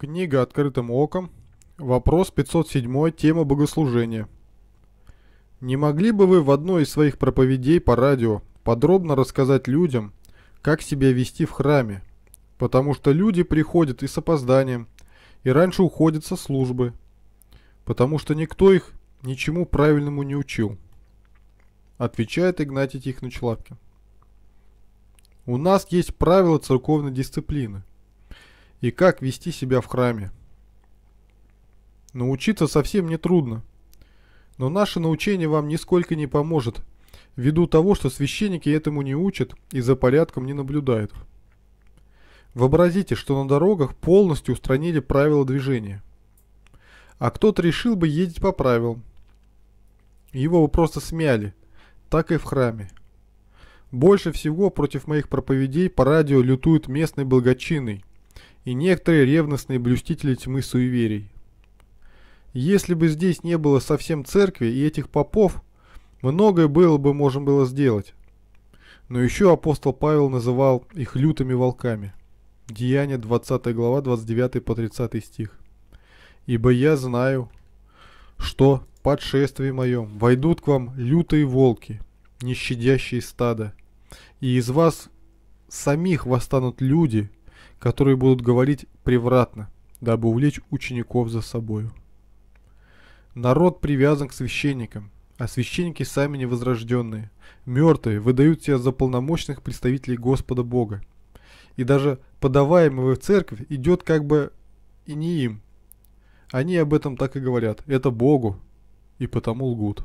Книга «Открытым оком». Вопрос 507. Тема богослужения. Не могли бы вы в одной из своих проповедей по радио подробно рассказать людям, как себя вести в храме? Потому что люди приходят и с опозданием, и раньше уходят со службы, потому что никто их ничему правильному не учил. Отвечает Игнатий Тихонович Лапкин. У нас есть правила церковной дисциплины и как вести себя в храме. Научиться совсем не трудно, но наше научение вам нисколько не поможет, ввиду того, что священники этому не учат и за порядком не наблюдают. Вообразите, что на дорогах полностью устранили правила движения. А кто-то решил бы ездить по правилам. Его бы просто смяли, так и в храме. Больше всего против моих проповедей по радио лютуют местный благочинный, и некоторые ревностные блюстители тьмы суеверий. Если бы здесь не было совсем церкви и этих попов, многое было бы можно было сделать. Но еще апостол Павел называл их лютыми волками. Деяние 20 глава 29 по 30 стих. «Ибо я знаю, что подшествии моем войдут к вам лютые волки, не стада, и из вас самих восстанут люди, которые будут говорить превратно, дабы увлечь учеников за собою. Народ привязан к священникам, а священники сами невозрожденные, мертвые, выдают себя за полномочных представителей Господа Бога. И даже подаваемое в церковь идет как бы и не им. Они об этом так и говорят, это Богу, и потому лгут.